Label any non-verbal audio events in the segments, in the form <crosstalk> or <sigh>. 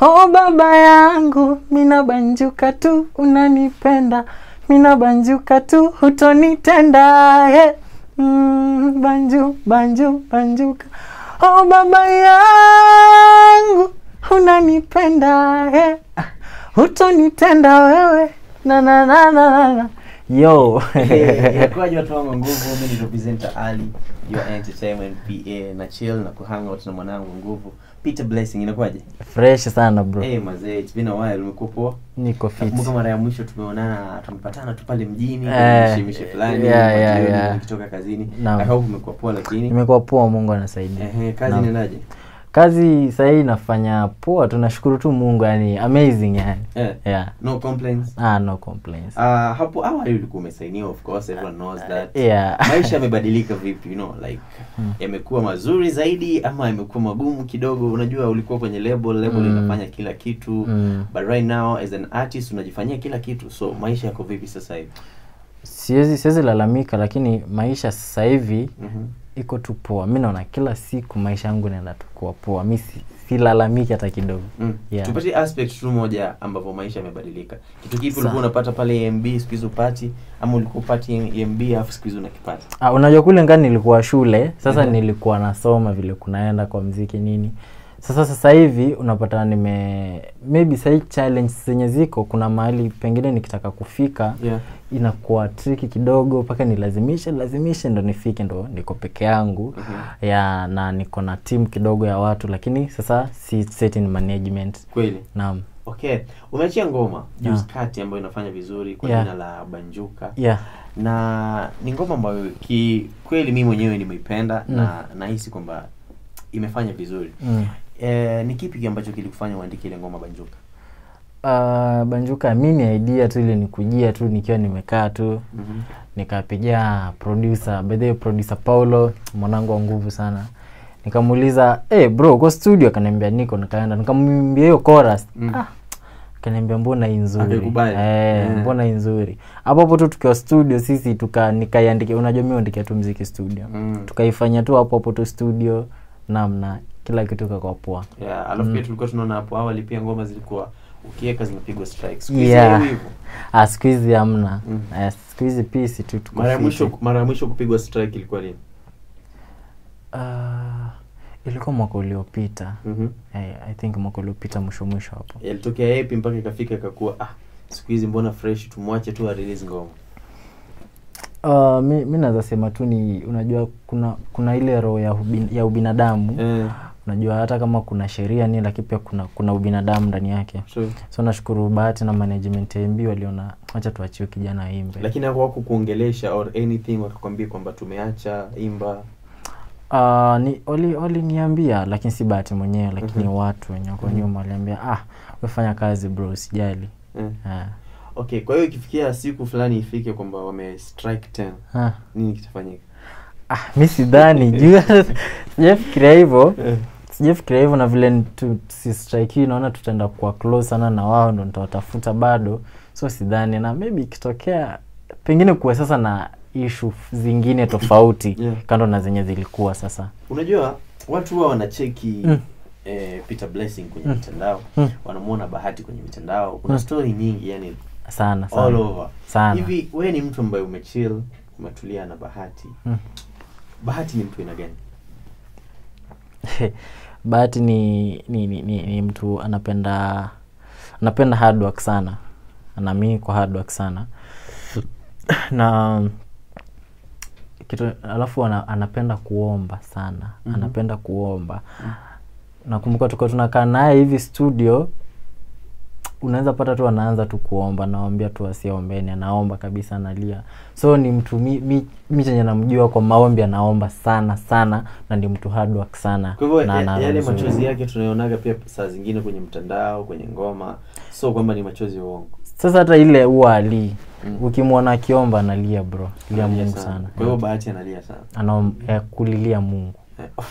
Oh baba yangu, mina banjuka tu, unanipenda mina banjuka tu, hutonitenda yeah. Mm, banju banju banjuka oh baba yangu, unanipenda yeah. Hutonitenda wewe na na na na na yo yakuwaji <laughs> nguvu mi ni ali your entertainment pa na chill na na mwanangu nguvu peter blessing inakuwaje fresh sana bro hey, it's been a while niko fit mara ya mwisho tumeonana tumepatana tu pale mjini eh, mishimishe fulani yeah, yeah, yeah. kazini no. poa lakini imekuwa poa mungu anasaidia ehe kazi no. inaendaje kazi sahii nafanya poa tunashukuru tu mungu yani amazing yani yeah. Yeah. no complaints ah, no complaints uh, hapo awali ulikuwa umesainiwa of course everyone knows ah, that yeah. maisha yamebadilika vipi you know like hmm. yamekuwa mazuri zaidi ama yamekuwa magumu kidogo unajua ulikuwa kwenye label label mm. inafanya kila kitu mm. but right now as an artist unajifanyia kila kitu so maisha yako vipi sasa hivi siwezi siwezi lalamika lakini maisha sasa hivi mm -hmm. iko tu poa mi naona kila siku maisha yangu naenda tukua poa mi silalamiki hata kidogo mm. yeah. aspect tu moja ambapo maisha yamebadilika kitu kipi ulikuwa unapata pale emb siku upati ama ulikuwa upati emb alafu siku unakipata ah, unajua kule ngani nilikuwa shule sasa mm -hmm. nilikuwa nasoma vile kunaenda kwa mziki nini sasa sasa hivi unapata nime maybe sahii challenge zenye ziko kuna mahali pengine nikitaka kufika yeah. inakuwa triki kidogo mpaka nilazimishe lazimishe ndo nifike ndo niko peke yangu mm-hmm. ya na niko na timu kidogo ya watu lakini sasa si set in management kweli naam okay umeachia ngoma juzi kati ambayo inafanya vizuri kwa yeah. jina la banjuka yeah. na ni ngoma ambayo kikweli mi mwenyewe nimeipenda mm. na nahisi kwamba imefanya vizuri mm. E, ni kipi ambacho kilikufanya uandike ile ngoma Banjuka? Uh, Banjuka mimi idea tu ile nikujia tu nikiwa nimekaa tu mm -hmm. nikapigia producer by the producer Paulo mwanangu wa nguvu sana nikamuuliza hey, eh, bro uko studio akaniambia niko nikaenda nikamwambia hiyo chorus mm. ah, akaniambia mbona nzuri eh, eh, mbona nzuri hapo hapo tu tukiwa studio sisi tuka nikaiandikia unajua mimi uandikia tu mziki studio mm. tukaifanya tu hapo hapo tu studio namna kila kitu kakwa poa yeah, alafu mm. pia tulikuwa tunaona hapo awali pia ngoma zilikuwa ukiweka zinapigwa strike siku hizi yeah. Ah, siku hizi hamna mm. uh, siku hizi pisi tu tuko mara mwisho mara mwisho kupigwa strike ilikuwa lini uh, ilikuwa mwaka uliopita mm -hmm. Eh, hey, i think mwaka uliopita mwisho mwisho hapo yalitokea yapi mpaka ikafika ikakuwa ah siku hizi mbona fresh tumwache tu release ngoma Uh, mi, mi naweza sema tu ni unajua kuna kuna ile roho ya, ubin, ya ubinadamu eh unajua hata kama kuna sheria nini, lakini pia kuna, kuna ubinadamu ndani yake sure. So nashukuru bahati na management ya MB waliona acha tuachie kijana imbe, lakini hawakukuongelesha or anything, wakakwambia kwamba tumeacha imba Uh, ni wali waliniambia lakini si bahati mwenyewe lakini mm -hmm. watu wenye wako mhm. nyuma mm -hmm. waliambia ah wefanya kazi bro sijali mm. Eh. yeah. okay kwa hiyo ikifikia siku fulani ifike kwamba wame strike tena ah. nini kitafanyika ah mi sidhani <laughs> juu sijafikiria hivyo eh sijafikiria hivyo na vile sistrikii naona tutaenda kuwa close sana na wao ndo nitawatafuta bado so sidhani na maybe ikitokea pengine kuwe sasa na ishu zingine tofauti yeah. kando na zenye zilikuwa sasa unajua watu huwa wanacheki mm. eh, peter blessing kwenye mm. mitandao mm. wanamwona bahati kwenye mitandao kuna mm. story nyingi yani sana, sana. All over. sana hivi wewe ni mtu ambaye umechill umetulia na bahati mm. bahati ni mtu ina gani <laughs> but ni ni, ni, ni ni mtu anapenda anapenda hard work sana anaamini kwa hard work sana na kitu alafu ana, anapenda kuomba sana mm -hmm. anapenda kuomba mm -hmm. nakumbuka tulikuwa tunakaa naye hivi studio unaweza pata tu anaanza tu kuomba, nawambia tu asiombeni, anaomba kabisa, analia. So ni mtu mi, mi, mi chenye namjua kwa maombi, anaomba sana sana na ni mtu hard work sana. Kwa yale yaani machozi yake tunayonaga pia saa zingine kwenye mtandao, kwenye ngoma, so kwamba ni machozi uongo. Sasa hata ile huwa alii mm. ukimwona akiomba analia bro, lia Mungu sana. Kwa hiyo Bahati analia sana, anaom eh, kulilia Mungu oh,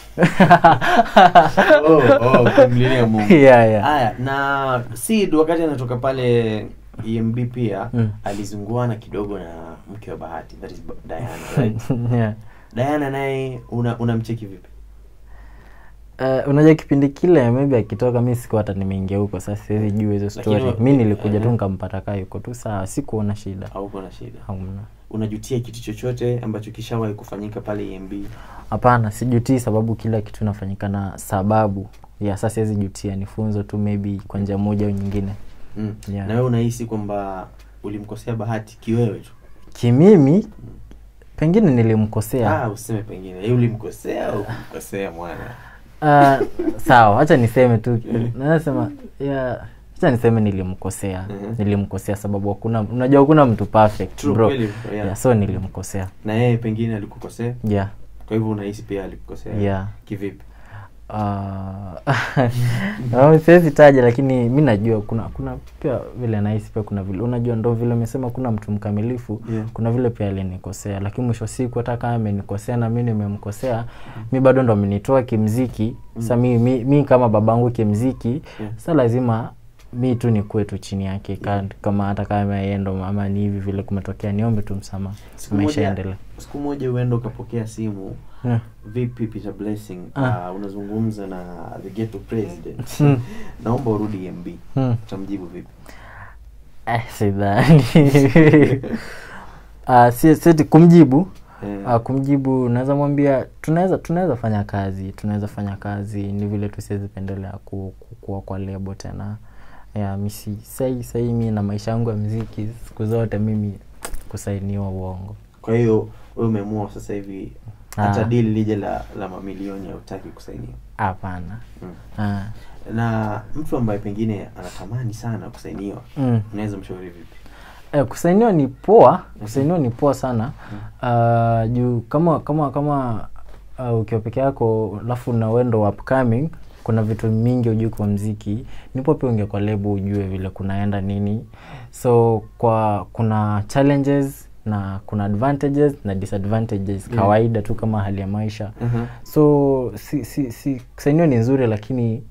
oh, kumlilia Mungu. <laughs> Yeah, yeah. Aya, na Sid wakati anatoka pale EMB pia mm. alizunguana kidogo na mke wa Bahati that is Diana, <laughs> right? yeah. Diana naye unamcheki una vipi? Uh, unajua kipindi kile maybe akitoka mi sikuwa hata nimeingia huko sasa siwezi juu hizo story mi eh, nilikuja uh, tu eh. nikampata kaa yuko tu sawa sikuona shida hauko na shida hamna unajutia kitu chochote ambacho kishawahi kufanyika pale EMB hapana sijutii sababu kila kitu nafanyika na sababu ya sasa siwezi jutia ni funzo tu maybe kwa njia moja au nyingine mm. yeah. na wewe unahisi kwamba ulimkosea bahati kiwewe tu kimimi mm. pengine nilimkosea ah, useme pengine yaani ulimkosea au kumkosea mwana Uh, sawa hacha niseme tu mm-hmm. nasema yeah hacha niseme nilimkosea mm-hmm. nilimkosea sababu hakuna unajua hakuna mtu perfect True, bro really, yeah. Yeah, so nilimkosea na yeye pengine alikukosea yeah kwa hivyo unahisi pia alikukosea yeah. kivipi uh, <laughs> siwezi taja lakini mi najua kuna kuna pia vile nahisi pia kuna vile unajua ndo vile umesema kuna mtu mkamilifu yeah. kuna vile pia alinikosea lakini mwisho siku hata kama amenikosea na mi nimemkosea mi bado ndo amenitoa kimziki mm. sa mi, mi, mi kama babangu kimziki yeah. sa lazima mi tu ni kwetu chini yake yeah. kama hata kama endo ama ni hivi vile kumetokea niombe tu msama maisha endele siku moja uende ukapokea simu yeah. vipi Peter Blessing ah. uh, unazungumza na the ghetto president <laughs> mm. naomba urudi MB mm. utamjibu vipi eh, sidhani uh, <laughs> si, si, kumjibu yeah. Eh. uh, kumjibu naweza mwambia tunaweza tunaweza fanya kazi tunaweza fanya kazi ni vile tusiwezipendelea ku, ku, kuwa kwa lebo tena ya misi sai sai mi na maisha yangu ya mziki siku zote mimi kusainiwa uongo kwa hiyo wewe umeamua sasa hivi hata ah. dili lije la, la mamilioni hautaki kusainiwa hapana mm. Ah. na mtu ambaye pengine anatamani sana kusainiwa mm. unaweza mshauri vipi eh, kusainiwa ni poa mm. kusainiwa ni poa sana mm. uh, juu kama kama kama uh, ukiwa peke yako alafu na wendo upcoming mm kuna vitu mingi ujui kwa mziki, nipo pia unge kwa lebo ujue vile kunaenda nini. So kwa kuna challenges na kuna advantages na disadvantages mm-hmm. kawaida tu kama hali ya maisha. Mm -hmm. So si, si, si, ni nzuri lakini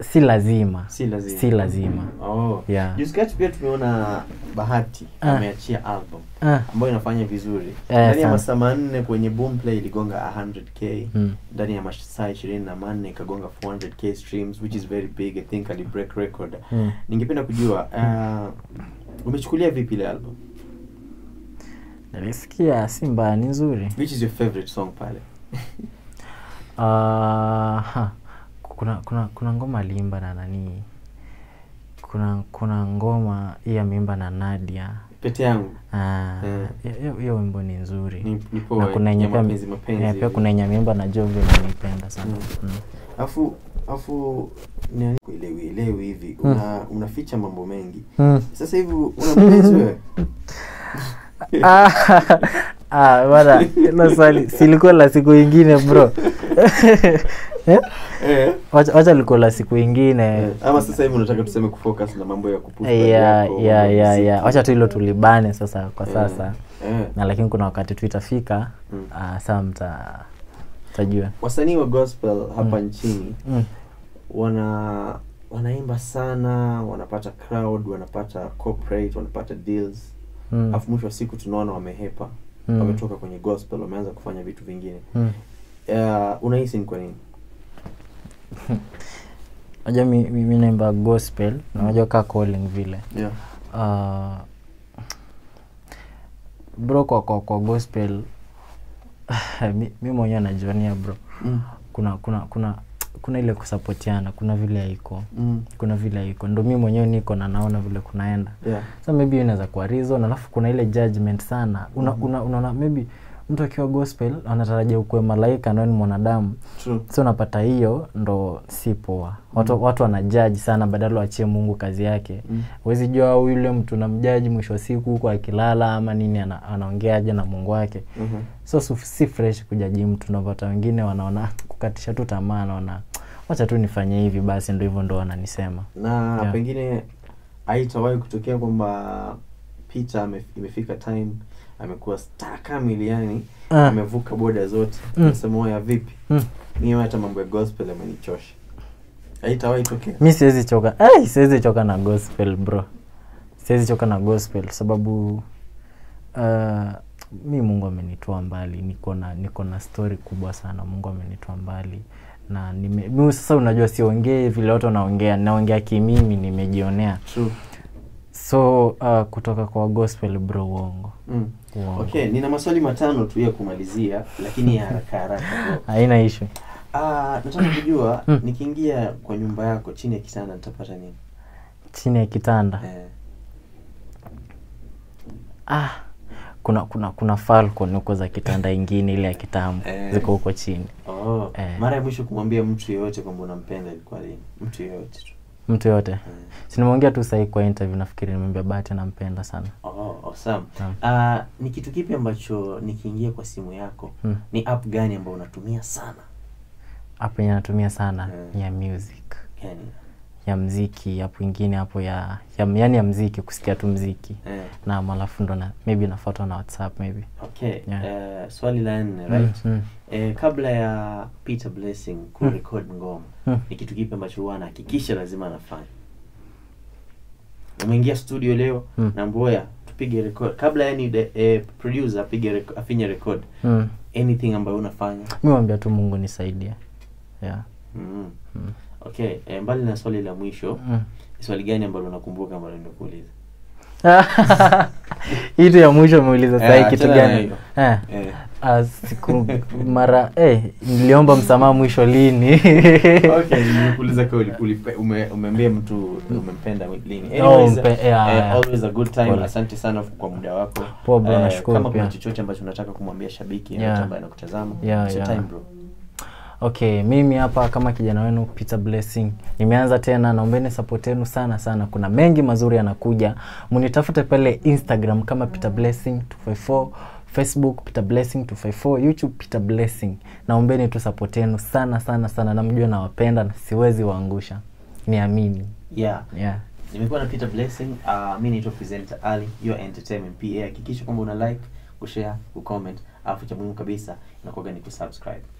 si lazima si lazima, si lazima. Oh. Yeah. Jusikati pia tumeona Bahati uh, ameachia album uh, ambayo inafanya vizuri uh, ndani ya masaa manne kwenye Boomplay iligonga 100k mm. ndani ya masaa ishirini na manne ikagonga 400k streams which is very big I think ali break record mm. ningependa kujua uh, umechukulia vipi ile album nilisikia si mbaya ni nzuri which is your favorite song pale uh, <laughs> ha kuna, kuna, kuna ngoma aliimba na nani kuna kuna ngoma hii ameimba na Nadia pete yangu ah, eh. hiyo yeah. wimbo ni nzuri na kuna yenye pia eh, pia kuna yenye ameimba na Jovi naipenda sana mm. alafu mm. afu kuelewi elewi hivi una, mm. una unaficha mambo mengi mm. sasa hivi una mpenzi wewe <laughs> Ah, ah bana, hilo swali silikuwa la siku ingine bro. <laughs> Eh? Eh. wacha likola siku ingine eh. ama sasa hivi unataka tuseme kufocus na mambo ya kupush wacha tu hilo tulibane sasa kwa sasa na lakini kuna wakati tu itafika mm. uh, ah, saa mta tajua wasanii wa gospel hapa mm. nchini mm. wana wanaimba sana wanapata crowd wanapata corporate wanapata deals mm. afu mwisho wa siku tunaona wamehepa mm. wametoka kwenye gospel wameanza kufanya vitu vingine mm. uh, unahisi ni kwa nini <laughs> najua mi, naimba gospel mm. ka calling vile yeah. uh, bro kwa, kwa, kwa gospel <sighs> mi, mwenyewe anajuania bro mm. kuna kuna kuna kuna ile kusapotiana kuna vile haiko mm. kuna vile haiko ndo mi mwenyewe niko na naona vile kunaenda yeah. so maybe inaweza kuwa rizon alafu kuna ile judgment sana una, mm. una, unaona maybe mtu akiwa gospel anatarajia ukuwe malaika nao ni mwanadamu si so unapata hiyo ndo si poa watu, mm. watu wanajaji sana badala wachie mungu kazi yake mm. wezi jua yule mtu namjaji mwisho wa siku huko akilala ama nini ana, anaongeaje na mungu wake mm-hmm. so si fresh kujaji mtu unapata wengine wanaona ah, kukatisha tu tamaa naona wacha tu nifanye hivi basi ndo hivyo ndo wananisema na yeah. pengine haitawahi kutokea kwamba peter imefika time amekuwa staka miliani uh. Ah. amevuka boda zote mm. nasema ya vipi mm. niwe hata mambo ya gospel amenichosha haitawahi tokea mi siwezi choka Ay, siwezi choka na gospel bro siwezi choka na gospel sababu uh, mi mungu amenitoa mbali niko na niko na story kubwa sana mungu amenitoa mbali na nime, mi sasa unajua siongee vile watu wanaongea naongea kimimi nimejionea so uh, kutoka kwa gospel bro uongo mm Wow. Okay, nina maswali matano tu ya kumalizia lakini ya haraka haraka. <laughs> Haina issue. Ah, nataka kujua hmm. nikiingia kwa nyumba yako chini ya kitanda nitapata nini? Chini ya kitanda. Eh. Ah, kuna kuna kuna Falcon huko za kitanda ingine ile ya kitambo eh. Ziko huko chini. Oh. Eh. Mara ya mwisho kumwambia mtu yeyote kwamba unampenda ilikuwa lini? Mtu yeyote tu mtu yote sinimwongea tu sahii kwa interview nafikiri nimeambia bahati nampenda sana oh, awesome. yeah. uh, ni kitu kipi ambacho nikiingia kwa simu yako hmm. ni app gani ambayo unatumia sana app yenye anatumia sana hmm. ni ya music ya mziki ya pwingine hapo ya, ya yani ya mziki kusikia tu mziki yeah. na alafu ndo na, maybe nafuatwa na whatsapp maybe okay. yeah. uh, swali la nne right mm, mm. Uh, kabla ya Peter Blessing ku mm. record mm. ngoma mm. ni kitu kipi ambacho huwa anahakikisha lazima anafanya umeingia studio leo mm. na mboya tupige record kabla yani de, eh, producer apige reko, afinye record mm. anything ambayo unafanya mimi mwambia tu mungu nisaidie yeah. mm. Mm Okay, e, mbali na swali la mwisho mm. swali gani ambalo nakumbuka ambalo nimekuuliza? <laughs> Hii ya mwisho umeuliza eh, sasa kitu gani? Yeah. Eh. siku mara eh niliomba msamaha mwisho lini? <laughs> <laughs> okay, nimekuuliza kwa umeambia mtu umempenda lini. Oh, Anyways, ah, yeah, always a good time. Asante sana kwa muda wako. Poa bro, Kama kuna chochote ambacho unataka kumwambia shabiki yeah. ambaye anakutazama, yeah, yeah. time bro. Okay, mimi hapa kama kijana wenu Peter Blessing nimeanza tena, naombeni support yenu sana sana. Kuna mengi mazuri yanakuja, munitafute pale Instagram kama Peter Blessing 254 Facebook Peter Blessing 254, YouTube Peter Blessing. Naombeni tu support yenu sana sana sana, namjua nawapenda na siwezi waangusha, niamini. Yeah. Yeah. Nimekuwa na Peter Blessing, uh, mimi naitwa presenter Ali, your entertainment PA. Hakikisha kwamba una like, kushare, kucomment, afu cha muhimu kabisa inakuwa ni kusubscribe.